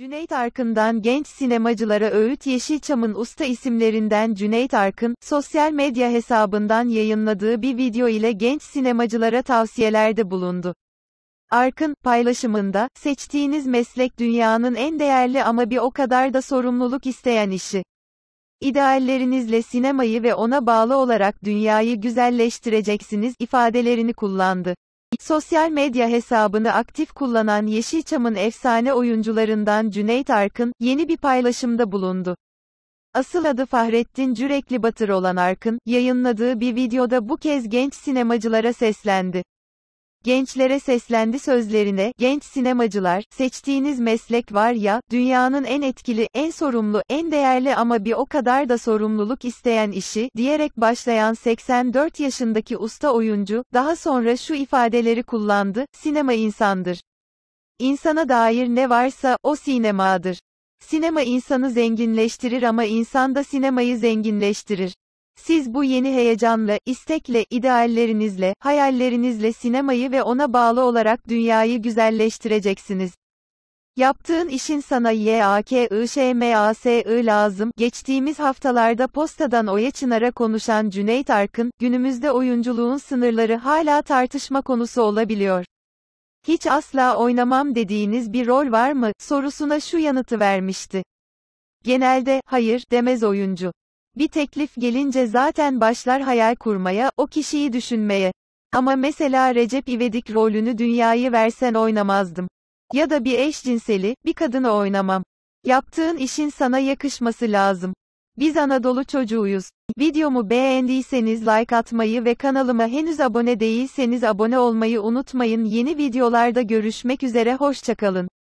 Cüneyt Arkın'dan genç sinemacılara öğüt Yeşilçam'ın usta isimlerinden Cüneyt Arkın, sosyal medya hesabından yayınladığı bir video ile genç sinemacılara tavsiyelerde bulundu. Arkın, paylaşımında, seçtiğiniz meslek dünyanın en değerli ama bir o kadar da sorumluluk isteyen işi. İdeallerinizle sinemayı ve ona bağlı olarak dünyayı güzelleştireceksiniz ifadelerini kullandı. Sosyal medya hesabını aktif kullanan Yeşilçam'ın efsane oyuncularından Cüneyt Arkın, yeni bir paylaşımda bulundu. Asıl adı Fahrettin Cürekli Batır olan Arkın, yayınladığı bir videoda bu kez genç sinemacılara seslendi. Gençlere seslendi sözlerine, genç sinemacılar, seçtiğiniz meslek var ya, dünyanın en etkili, en sorumlu, en değerli ama bir o kadar da sorumluluk isteyen işi, diyerek başlayan 84 yaşındaki usta oyuncu, daha sonra şu ifadeleri kullandı, sinema insandır. İnsana dair ne varsa, o sinemadır. Sinema insanı zenginleştirir ama insan da sinemayı zenginleştirir. Siz bu yeni heyecanla, istekle, ideallerinizle, hayallerinizle sinemayı ve ona bağlı olarak dünyayı güzelleştireceksiniz. Yaptığın işin sana YAKIŞMASI lazım. Geçtiğimiz haftalarda postadan Oya Çınar'a konuşan Cüneyt Arkın, günümüzde oyunculuğun sınırları hala tartışma konusu olabiliyor. Hiç asla oynamam dediğiniz bir rol var mı sorusuna şu yanıtı vermişti. Genelde hayır demez oyuncu. Bir teklif gelince zaten başlar hayal kurmaya, o kişiyi düşünmeye. Ama mesela Recep İvedik rolünü dünyayı versen oynamazdım. Ya da bir eşcinseli, bir kadını oynamam. Yaptığın işin sana yakışması lazım. Biz Anadolu çocuğuyuz. Videomu beğendiyseniz like atmayı ve kanalıma henüz abone değilseniz abone olmayı unutmayın. Yeni videolarda görüşmek üzere hoşçakalın.